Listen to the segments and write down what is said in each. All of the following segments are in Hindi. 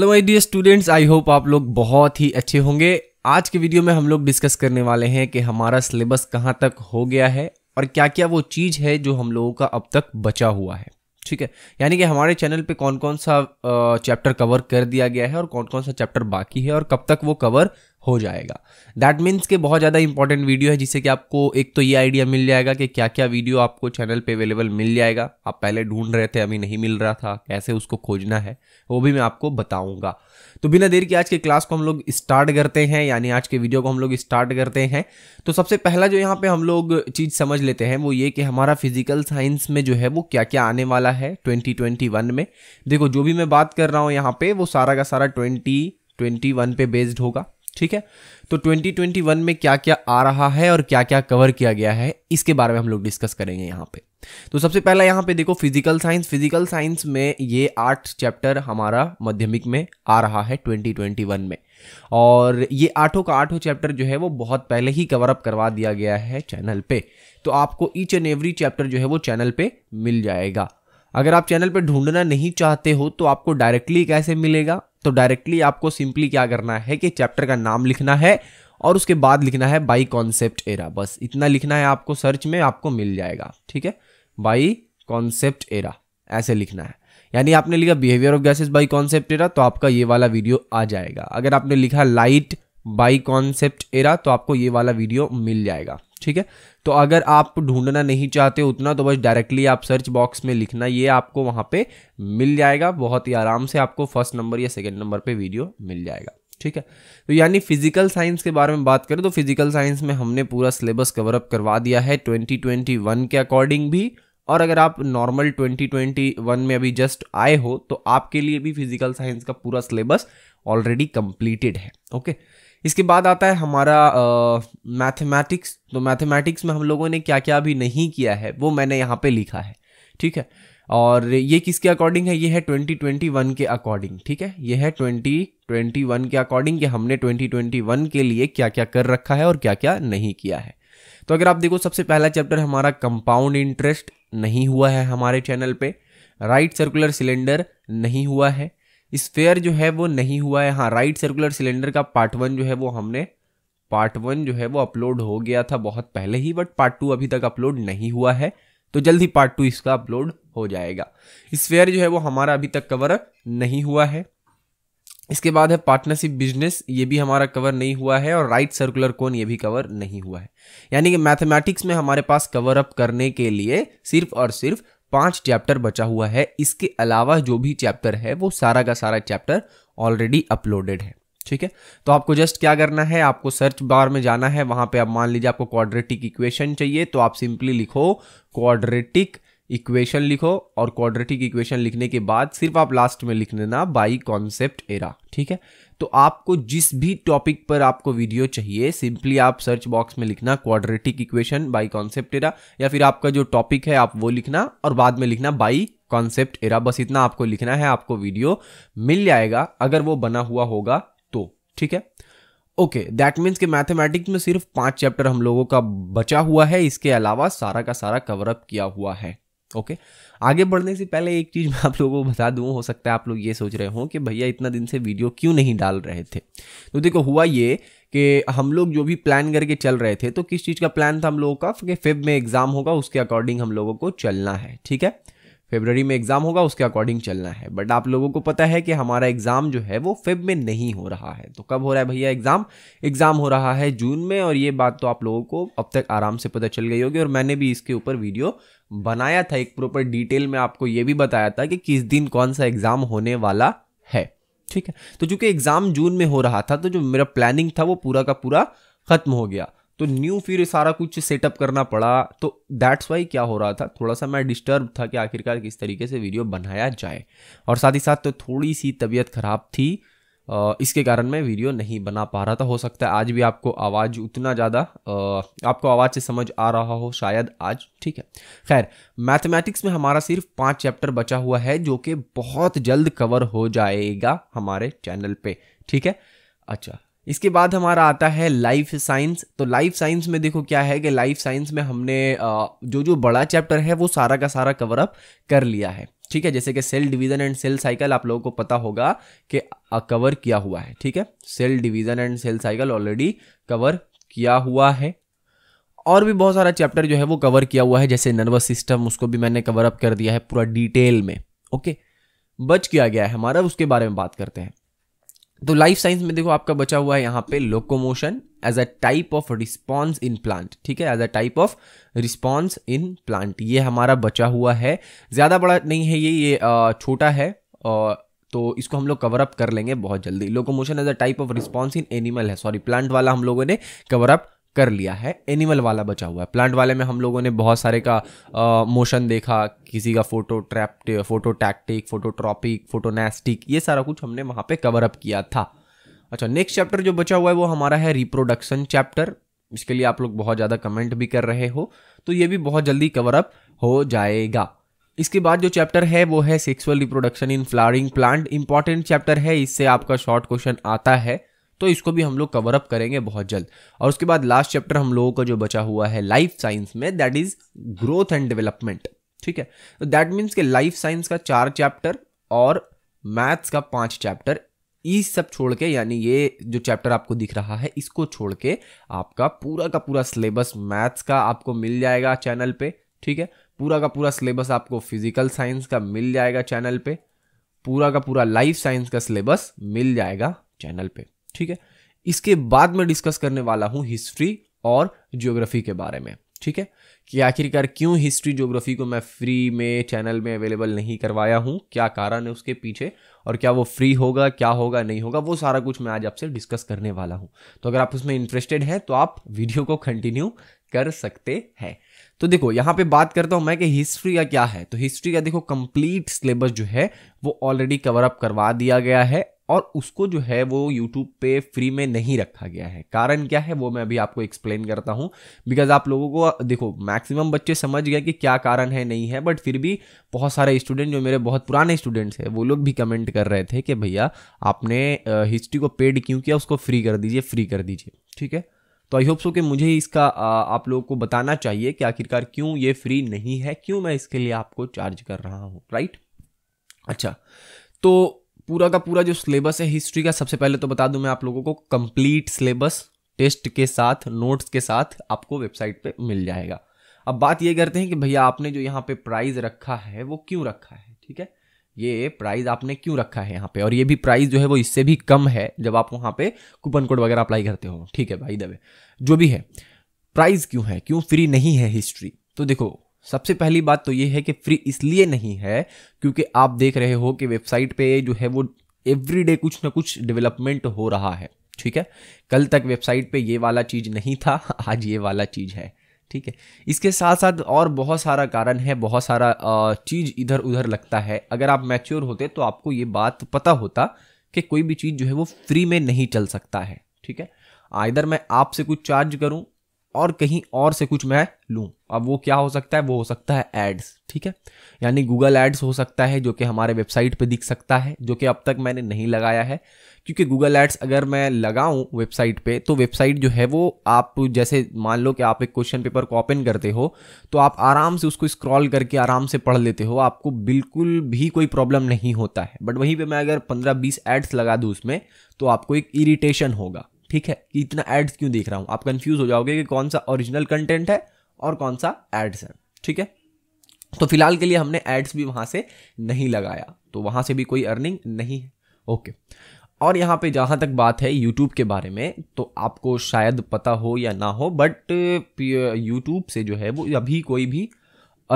Hello my dear students I hope आप लोग बहुत ही अच्छे होंगे आज के वीडियो में हम लोग डिस्कस करने वाले हैं कि हमारा सिलेबस कहाँ तक हो गया है और क्या क्या वो चीज़ है जो हम लोगों का अब तक बचा हुआ है ठीक है यानी कि हमारे चैनल पे कौन कौन सा चैप्टर कवर कर दिया गया है और कौन कौन सा चैप्टर बाकी है और कब तक वो कवर हो जाएगा दैट मीन्स के बहुत ज़्यादा इंपॉर्टेंट वीडियो है जिससे कि आपको एक तो ये आइडिया मिल जाएगा कि क्या क्या वीडियो आपको चैनल पे अवेलेबल मिल जाएगा आप पहले ढूंढ रहे थे अभी नहीं मिल रहा था कैसे उसको खोजना है वो भी मैं आपको बताऊंगा तो बिना देर के आज के क्लास को हम लोग स्टार्ट करते हैं यानी आज के वीडियो को हम लोग स्टार्ट करते हैं तो सबसे पहला जो यहाँ पे हम लोग चीज़ समझ लेते हैं वो ये कि हमारा फिजिकल साइंस में जो है वो क्या क्या आने वाला है 2021 में देखो जो भी मैं बात कर रहा हूँ यहाँ पे वो सारा का सारा 2021 पे बेस्ड होगा ठीक है तो 2021 में क्या क्या आ रहा है और क्या क्या कवर किया गया है इसके बारे में हम लोग डिस्कस करेंगे यहाँ पे तो सबसे पहला यहाँ पे देखो फिजिकल साइंस फिजिकल साइंस में ये आठ चैप्टर हमारा माध्यमिक में आ रहा है 2021 में और ये आठों का आठों चैप्टर जो है वो बहुत पहले ही कवर अप करवा दिया गया है चैनल पे तो आपको ईच एंड एवरी चैप्टर जो है वो चैनल पे मिल जाएगा अगर आप चैनल पर ढूंढना नहीं चाहते हो तो आपको डायरेक्टली कैसे मिलेगा तो डायरेक्टली आपको सिंपली क्या करना है कि चैप्टर का नाम लिखना है और उसके बाद लिखना है बाई कॉन्सेप्ट एरा बस इतना लिखना है आपको सर्च में आपको मिल जाएगा ठीक है बाई कॉन्सेप्ट एरा ऐसे लिखना है यानी आपने लिखा behaviour of gases by concept era तो आपका ये वाला वीडियो आ जाएगा अगर आपने लिखा लाइट बाई कॉन्सेप्ट एरा तो आपको ये वाला वीडियो मिल जाएगा ठीक है तो अगर आप ढूंढना नहीं चाहते उतना तो बस डायरेक्टली आप सर्च बॉक्स में लिखना ये आपको वहां पे मिल जाएगा बहुत ही आराम से आपको फर्स्ट नंबर या सेकेंड नंबर पे वीडियो मिल जाएगा ठीक है तो यानी फिजिकल साइंस के बारे में बात करें तो फिजिकल साइंस में हमने पूरा सिलेबस कवरअप करवा दिया है ट्वेंटी के अकॉर्डिंग भी और अगर आप नॉर्मल 2021 में अभी जस्ट आए हो तो आपके लिए भी फिजिकल साइंस का पूरा सिलेबस ऑलरेडी कंप्लीटेड है ओके okay? इसके बाद आता है हमारा मैथमेटिक्स तो मैथमेटिक्स में हम लोगों ने क्या क्या अभी नहीं किया है वो मैंने यहाँ पे लिखा है ठीक है और ये किसके अकॉर्डिंग है ये है ट्वेंटी ट्वेंटी वन के अकॉर्डिंग ठीक है ये है ट्वेंटी ट्वेंटी वन के अकॉर्डिंग कि हमने ट्वेंटी ट्वेंटी वन के लिए क्या क्या कर रखा है और क्या क्या नहीं किया है तो अगर आप देखो सबसे पहला चैप्टर हमारा कंपाउंड इंटरेस्ट नहीं हुआ है हमारे चैनल पे राइट सर्कुलर सिलेंडर नहीं हुआ है स्फेयर जो है वो नहीं हुआ है हाँ राइट सर्कुलर सिलेंडर का पार्ट वन जो है वो हमने पार्ट वन जो है वो अपलोड हो गया था बहुत पहले ही बट पार्ट टू अभी तक अपलोड नहीं हुआ है तो जल्द ही पार्ट टू इसका अपलोड हो जाएगा स्फेयर जो है वो हमारा अभी तक कवर नहीं हुआ है इसके बाद है पार्टनरशिप बिजनेस ये भी हमारा कवर नहीं हुआ है और राइट सर्कुलर कोन ये भी कवर नहीं हुआ है यानी कि मैथमेटिक्स में हमारे पास कवर अप करने के लिए सिर्फ और सिर्फ पांच चैप्टर बचा हुआ है इसके अलावा जो भी चैप्टर है वो सारा का सारा चैप्टर ऑलरेडी अपलोडेड है ठीक है तो आपको जस्ट क्या करना है आपको सर्च बार में जाना है वहां पे आप मान लीजिए आपको क्वाड्रेटिक इक्वेशन चाहिए तो आप सिंपली लिखो क्वाड्रेटिक इक्वेशन लिखो और क्वाड्रेटिक इक्वेशन लिखने के बाद सिर्फ आप लास्ट में लिख देना बाई कॉन्सेप्ट एरा ठीक है तो आपको जिस भी टॉपिक पर आपको वीडियो चाहिए सिंपली आप सर्च बॉक्स में लिखना quadratic equation by concept era या फिर आपका जो टॉपिक है आप वो लिखना और बाद में लिखना बाई कॉन्सेप्ट एरा बस इतना आपको लिखना है आपको वीडियो मिल जाएगा अगर वो बना हुआ होगा तो ठीक है ओके दैट मीन्स कि मैथमेटिक्स में सिर्फ पांच चैप्टर हम लोगों का बचा हुआ है इसके अलावा सारा का सारा कवरअप किया हुआ है ओके आगे बढ़ने से पहले एक चीज़ मैं आप लोगों को बता दूँ हो सकता है आप लोग ये सोच रहे हों कि भैया इतना दिन से वीडियो क्यों नहीं डाल रहे थे तो देखो हुआ ये कि हम लोग जो भी प्लान करके चल रहे थे तो किस चीज़ का प्लान था हम लोगों का कि फिब में एग्ज़ाम होगा उसके अकॉर्डिंग हम लोगों को चलना है ठीक है फेबररी में एग्ज़ाम होगा उसके अकॉर्डिंग चलना है बट आप लोगों को पता है कि हमारा एग्ज़ाम जो है वो फेब में नहीं हो रहा है तो कब हो रहा है भैया एग्ज़ाम एग्ज़ाम हो रहा है जून में और ये बात तो आप लोगों को अब तक आराम से पता चल गई होगी और मैंने भी इसके ऊपर वीडियो बनाया था एक प्रॉपर डिटेल में आपको ये भी बताया था कि किस दिन कौन सा एग्ज़ाम होने वाला है ठीक है तो चूंकि एग्ज़ाम जून में हो रहा था तो जो मेरा प्लानिंग था वो पूरा का पूरा ख़त्म हो गया तो न्यू फिर सारा कुछ सेटअप करना पड़ा तो दैट्स वाई क्या हो रहा था थोड़ा सा मैं डिस्टर्ब था कि आखिरकार किस तरीके से वीडियो बनाया जाए और साथ ही साथ तो थोड़ी सी तबीयत ख़राब थी इसके कारण मैं वीडियो नहीं बना पा रहा था हो सकता है आज भी आपको आवाज़ उतना ज़्यादा आपको आवाज़ से समझ आ रहा हो शायद आज ठीक है खैर मैथमेटिक्स में हमारा सिर्फ पाँच चैप्टर बचा हुआ है जो कि बहुत जल्द कवर हो जाएगा हमारे चैनल पे ठीक है अच्छा इसके बाद हमारा आता है लाइफ साइंस तो लाइफ साइंस में देखो क्या है कि लाइफ साइंस में हमने जो जो बड़ा चैप्टर है वो सारा का सारा कवर अप कर लिया है ठीक है जैसे कि cell division and cell cycle आप लोगों को पता होगा कि कवर किया हुआ है ठीक है cell division and cell cycle already cover किया हुआ है और भी बहुत सारा चैप्टर जो है वो कवर किया हुआ है जैसे नर्वस सिस्टम उसको भी मैंने कवर अप कर दिया है पूरा डिटेल में ओके बच किया गया है हमारा उसके बारे में बात करते हैं तो लाइफ साइंस में देखो आपका बचा हुआ है यहाँ पे locomotion as a type of response in plant ठीक है as a type of response in plant ये हमारा बचा हुआ है ज़्यादा बड़ा नहीं है ये ये छोटा है और तो इसको हम लोग कवर अप कर लेंगे बहुत जल्दी locomotion as a type of response in animal है सॉरी प्लांट वाला हम लोगों ने कवर अप कर लिया है एनिमल वाला बचा हुआ है प्लांट वाले में हम लोगों ने बहुत सारे का मोशन देखा किसी का photo trapped photo tactic photo tropic photonastic ये सारा कुछ हमने वहाँ पे कवर अप किया था अच्छा नेक्स्ट चैप्टर जो बचा हुआ है वो हमारा है रिप्रोडक्शन चैप्टर इसके लिए आप लोग बहुत ज़्यादा कमेंट भी कर रहे हो तो ये भी बहुत जल्दी कवर अप हो जाएगा इसके बाद जो चैप्टर है वो है sexual reproduction in flowering plant important chapter है इससे आपका शॉर्ट क्वेश्चन आता है तो इसको भी हम लोग कवर अप करेंगे बहुत जल्द और उसके बाद लास्ट चैप्टर हम लोगों का जो बचा हुआ है लाइफ साइंस में that is growth and development ठीक है तो दैट मीन्स के लाइफ साइंस का चार चैप्टर और मैथ्स का पांच चैप्टर इस सब छोड़ के यानी ये जो चैप्टर आपको दिख रहा है इसको छोड़ के आपका पूरा का पूरा सिलेबस मैथ्स का आपको मिल जाएगा चैनल पे ठीक है पूरा का पूरा सिलेबस आपको फिजिकल साइंस का मिल जाएगा चैनल पे पूरा का पूरा लाइफ साइंस का सिलेबस मिल जाएगा चैनल पे ठीक है इसके बाद मैं डिस्कस करने वाला हूँ हिस्ट्री और ज्योग्राफी के बारे में ठीक है कि आखिरकार क्यों हिस्ट्री ज्योग्राफी को मैं फ्री में चैनल में अवेलेबल नहीं करवाया हूँ क्या कारण है उसके पीछे और क्या वो फ्री होगा क्या होगा नहीं होगा वो सारा कुछ मैं आज आपसे डिस्कस करने वाला हूँ तो अगर आप उसमें इंटरेस्टेड हैं तो आप वीडियो को कंटिन्यू कर सकते हैं तो देखो यहाँ पे बात करता हूँ मैं कि हिस्ट्री का क्या है तो हिस्ट्री का देखो कंप्लीट सिलेबस जो है वो ऑलरेडी कवर अप करवा दिया गया है और उसको जो है वो यूट्यूब पे फ्री में नहीं रखा गया है कारण क्या है वो मैं अभी आपको एक्सप्लेन करता हूँ बिकॉज आप लोगों को देखो मैक्सिमम बच्चे समझ गए कि क्या कारण है नहीं है बट फिर भी बहुत सारे स्टूडेंट जो मेरे बहुत पुराने स्टूडेंट्स हैं वो लोग भी कमेंट कर रहे थे कि भैया आपने हिस्ट्री को पेड क्यों किया उसको फ्री कर दीजिए फ्री कर दीजिए ठीक है तो आई होप सो कि मुझे इसका आप लोगों को बताना चाहिए कि आखिरकार क्यों ये फ्री नहीं है क्यों मैं इसके लिए आपको चार्ज कर रहा हूँ राइट अच्छा तो पूरा का पूरा जो सिलेबस है हिस्ट्री का सबसे पहले तो बता दूं मैं आप लोगों को कंप्लीट सिलेबस टेस्ट के साथ नोट्स के साथ आपको वेबसाइट पे मिल जाएगा अब बात ये करते हैं कि भैया आपने जो यहाँ पे प्राइज रखा है वो क्यों रखा है ठीक है ये प्राइस आपने क्यों रखा है यहाँ पे और ये भी प्राइस जो है वो इससे भी कम है जब आप वहाँ पे कूपन कोड वगैरह अप्लाई करते हो ठीक है भाई दबे जो भी है प्राइस क्यों है क्यों फ्री नहीं है हिस्ट्री तो देखो सबसे पहली बात तो ये है कि फ्री इसलिए नहीं है क्योंकि आप देख रहे हो कि वेबसाइट पे जो है वो एवरीडे कुछ ना कुछ डेवलपमेंट हो रहा है ठीक है कल तक वेबसाइट पे ये वाला चीज़ नहीं था आज ये वाला चीज़ है ठीक है इसके साथ साथ और बहुत सारा कारण है बहुत सारा चीज़ इधर उधर लगता है अगर आप मैच्योर होते तो आपको ये बात पता होता कि कोई भी चीज़ जो है वो फ्री में नहीं चल सकता है ठीक है आइधर मैं आपसे कुछ चार्ज करूँ और कहीं और से कुछ मैं लूँ अब वो क्या हो सकता है वो हो सकता है एड्स ठीक है यानी गूगल एड्स हो सकता है जो कि हमारे वेबसाइट पे दिख सकता है जो कि अब तक मैंने नहीं लगाया है क्योंकि गूगल एड्स अगर मैं लगाऊं वेबसाइट पे तो वेबसाइट जो है वो आप जैसे मान लो कि आप एक क्वेश्चन पेपर को ओपन करते हो तो आप आराम से उसको स्क्रॉल करके आराम से पढ़ लेते हो आपको बिल्कुल भी कोई प्रॉब्लम नहीं होता है बट वहीं पर मैं अगर पंद्रह बीस एड्स लगा दूँ उसमें तो आपको एक इरीटेशन होगा ठीक है कि इतना एड्स क्यों देख रहा हूँ आप कंफ्यूज हो जाओगे कि कौन सा ओरिजिनल कंटेंट है और कौन सा एड्स है ठीक है तो फिलहाल के लिए हमने एड्स भी वहाँ से नहीं लगाया तो वहाँ से भी कोई अर्निंग नहीं है ओके और यहाँ पे जहाँ तक बात है यूट्यूब के बारे में तो आपको शायद पता हो या ना हो बट यूट्यूब से जो है वो अभी कोई भी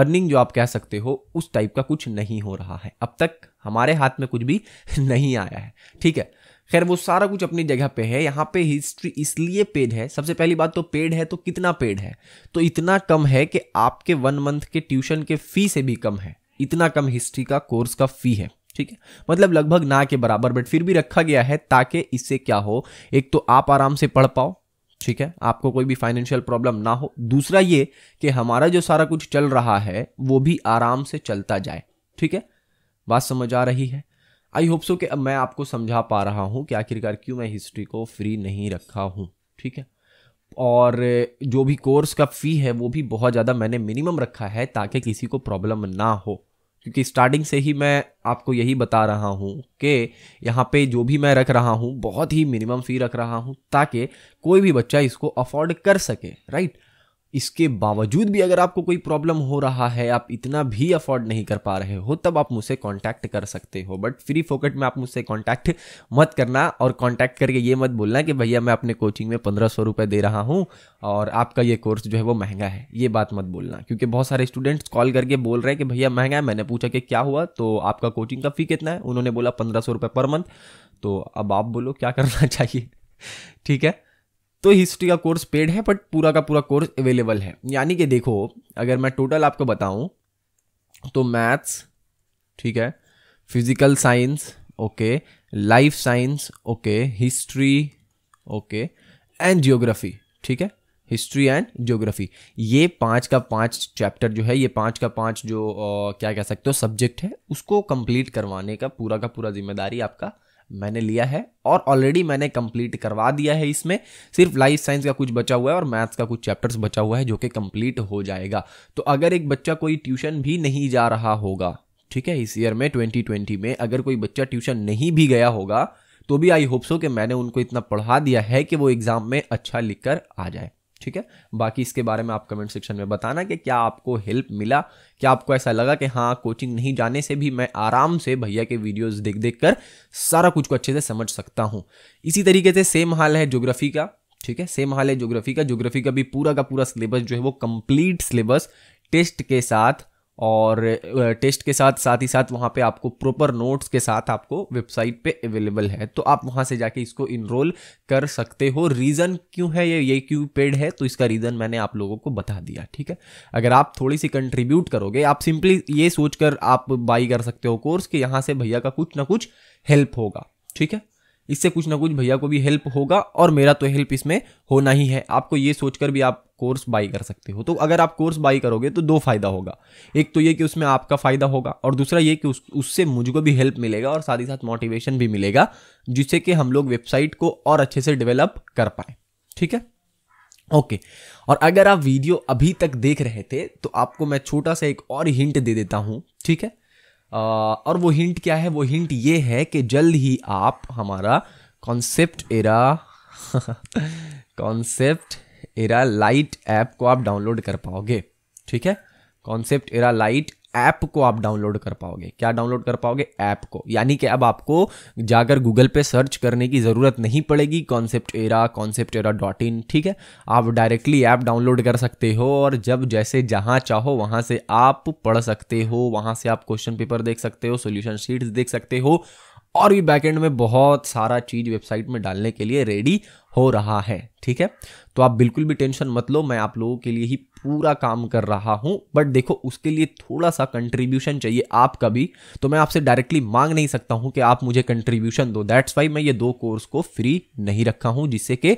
अर्निंग जो आप कह सकते हो उस टाइप का कुछ नहीं हो रहा है अब तक हमारे हाथ में कुछ भी नहीं आया है ठीक है खैर वो सारा कुछ अपनी जगह पे है यहाँ पे हिस्ट्री इसलिए पेड है सबसे पहली बात तो पेड है तो कितना पेड है तो इतना कम है कि आपके वन मंथ के ट्यूशन के फ़ी से भी कम है इतना कम हिस्ट्री का कोर्स का फ़ी है ठीक है मतलब लगभग ना के बराबर बट फिर भी रखा गया है ताकि इससे क्या हो एक तो आप आराम से पढ़ पाओ ठीक है आपको कोई भी फाइनेंशियल प्रॉब्लम ना हो दूसरा ये कि हमारा जो सारा कुछ चल रहा है वो भी आराम से चलता जाए ठीक है बात समझ आ रही है आई होप सो कि अब मैं आपको समझा पा रहा हूँ कि आखिरकार क्यों मैं हिस्ट्री को फ्री नहीं रखा हूँ ठीक है और जो भी कोर्स का फ़ी है वो भी बहुत ज़्यादा मैंने मिनिमम रखा है ताकि किसी को प्रॉब्लम ना हो क्योंकि स्टार्टिंग से ही मैं आपको यही बता रहा हूँ कि यहाँ पे जो भी मैं रख रहा हूँ बहुत ही मिनिमम फ़ी रख रहा हूँ ताकि कोई भी बच्चा इसको अफोर्ड कर सके राइट इसके बावजूद भी अगर आपको कोई प्रॉब्लम हो रहा है आप इतना भी अफोर्ड नहीं कर पा रहे हो तब आप मुझसे कांटेक्ट कर सकते हो बट फ्री फोकट में आप मुझसे कांटेक्ट मत करना और कांटेक्ट करके ये मत बोलना कि भैया मैं अपने कोचिंग में पंद्रह सौ रुपये दे रहा हूँ और आपका ये कोर्स जो है वो महंगा है ये बात मत बोलना क्योंकि बहुत सारे स्टूडेंट्स कॉल करके बोल रहे हैं कि भैया महंगा है मैंने पूछा कि क्या हुआ तो आपका कोचिंग का फ़ी कितना है उन्होंने बोला पंद्रह सौ रुपये पर मंथ तो अब आप बोलो क्या करना चाहिए ठीक है तो हिस्ट्री का कोर्स पेड है बट पूरा का पूरा कोर्स अवेलेबल है यानी कि देखो अगर मैं टोटल आपको बताऊं तो मैथ्स ठीक है physical science okay life science okay history okay and geography ठीक है हिस्ट्री एंड जियोग्राफी ये पांच का पांच चैप्टर जो है ये पांच का पांच जो आ, क्या कह सकते हो सब्जेक्ट है उसको कंप्लीट करवाने का पूरा का पूरा जिम्मेदारी आपका मैंने लिया है और ऑलरेडी मैंने कंप्लीट करवा दिया है इसमें सिर्फ लाइफ साइंस का कुछ बचा हुआ है और मैथ्स का कुछ चैप्टर्स बचा हुआ है जो कि कंप्लीट हो जाएगा तो अगर एक बच्चा कोई ट्यूशन भी नहीं जा रहा होगा ठीक है इस ईयर में 2020 में अगर कोई बच्चा ट्यूशन नहीं भी गया होगा तो भी आई होप सो कि मैंने उनको इतना पढ़ा दिया है कि वो एग्ज़ाम में अच्छा लिख कर आ जाए ठीक है बाकी इसके बारे में आप कमेंट सेक्शन में बताना कि क्या आपको हेल्प मिला क्या आपको ऐसा लगा कि हाँ कोचिंग नहीं जाने से भी मैं आराम से भैया के वीडियोस देख देख कर सारा कुछ को अच्छे से समझ सकता हूँ इसी तरीके से सेम हाल है जोग्राफी का ठीक है सेम हाल है जोग्राफी का जोग्राफी का भी पूरा का पूरा सिलेबस जो है वो कंप्लीट सिलेबस टेस्ट के साथ और टेस्ट के साथ साथ ही साथ वहाँ पे आपको प्रॉपर नोट्स के साथ आपको वेबसाइट पे अवेलेबल है तो आप वहाँ से जाके इसको इनरोल कर सकते हो रीज़न क्यों है ये ये क्यों पेड है तो इसका रीज़न मैंने आप लोगों को बता दिया ठीक है अगर आप थोड़ी सी कंट्रीब्यूट करोगे आप सिंपली ये सोच कर आप बाई कर सकते हो कोर्स कि यहाँ से भैया का कुछ ना कुछ हेल्प होगा ठीक है इससे कुछ ना कुछ भैया को भी हेल्प होगा और मेरा तो हेल्प इसमें होना ही है आपको ये सोचकर भी आप कोर्स बाई कर सकते हो तो अगर आप कोर्स बाई करोगे तो दो फायदा होगा एक तो ये कि उसमें आपका फायदा होगा और दूसरा ये कि उस उससे मुझको भी हेल्प मिलेगा और साथ ही साथ मोटिवेशन भी मिलेगा जिससे कि हम लोग वेबसाइट को और अच्छे से डेवलप कर पाए ठीक है ओके okay. और अगर आप वीडियो अभी तक देख रहे थे तो आपको मैं छोटा सा एक और हिंट दे देता हूँ ठीक है आ, और वो हिंट क्या है वो हिंट ये है कि जल्द ही आप हमारा concept era concept era lite app को आप डाउनलोड कर पाओगे ठीक है कॉन्सेप्ट एरा लाइट ऐप को आप डाउनलोड कर पाओगे क्या डाउनलोड कर पाओगे ऐप को यानी कि अब आपको जाकर गूगल पे सर्च करने की ज़रूरत नहीं पड़ेगी concept era concept era dot in ठीक है आप डायरेक्टली ऐप डाउनलोड कर सकते हो और जब जैसे जहां चाहो वहां से आप पढ़ सकते हो वहां से आप क्वेश्चन पेपर देख सकते हो सोल्यूशन शीट्स देख सकते हो और भी बैकएंड में बहुत सारा चीज़ वेबसाइट में डालने के लिए रेडी हो रहा है ठीक है तो आप बिल्कुल भी टेंशन मत लो मैं आप लोगों के लिए ही पूरा काम कर रहा हूं बट देखो उसके लिए थोड़ा सा कंट्रीब्यूशन चाहिए आपका भी तो मैं आपसे डायरेक्टली मांग नहीं सकता हूं कि आप मुझे कंट्रीब्यूशन दो दैट्स वाई मैं ये दो कोर्स को फ्री नहीं रखा हूं जिससे कि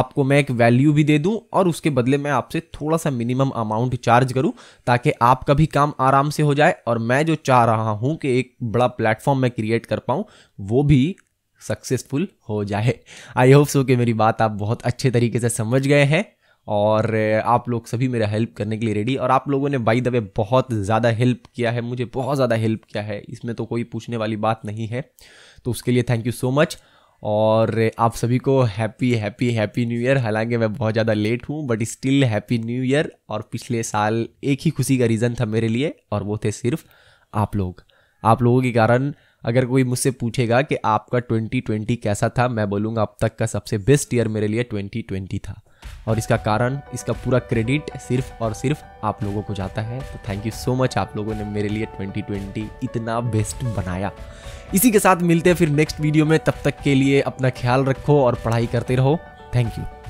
आपको मैं एक वैल्यू भी दे दूं और उसके बदले मैं आपसे थोड़ा सा मिनिमम अमाउंट चार्ज करूं ताकि आपका भी काम आराम से हो जाए और मैं जो चाह रहा हूं कि एक बड़ा प्लेटफॉर्म मैं क्रिएट कर पाऊं वो भी सक्सेसफुल हो जाए आई होप सो कि मेरी बात आप बहुत अच्छे तरीके से समझ गए हैं और आप लोग सभी मेरा हेल्प करने के लिए रेडी और आप लोगों ने बाई द वे बहुत ज़्यादा हेल्प किया है मुझे बहुत ज़्यादा हेल्प किया है इसमें तो कोई पूछने वाली बात नहीं है तो उसके लिए थैंक यू सो मच और आप सभी को happy happy happy new year हालांकि मैं बहुत ज़्यादा लेट हूँ but still happy new year और पिछले साल एक ही खुशी का रीज़न था मेरे लिए और वो थे सिर्फ आप लोग आप लोगों के कारण अगर कोई मुझसे पूछेगा कि आपका 2020 कैसा था मैं बोलूँगा अब तक का सबसे बेस्ट ईयर मेरे लिए 2020 था और इसका कारण इसका पूरा क्रेडिट सिर्फ और सिर्फ आप लोगों को जाता है तो थैंक यू सो मच आप लोगों ने मेरे लिए 2020 इतना बेस्ट बनाया इसी के साथ मिलते हैं फिर नेक्स्ट वीडियो में तब तक के लिए अपना ख्याल रखो और पढ़ाई करते रहो थैंक यू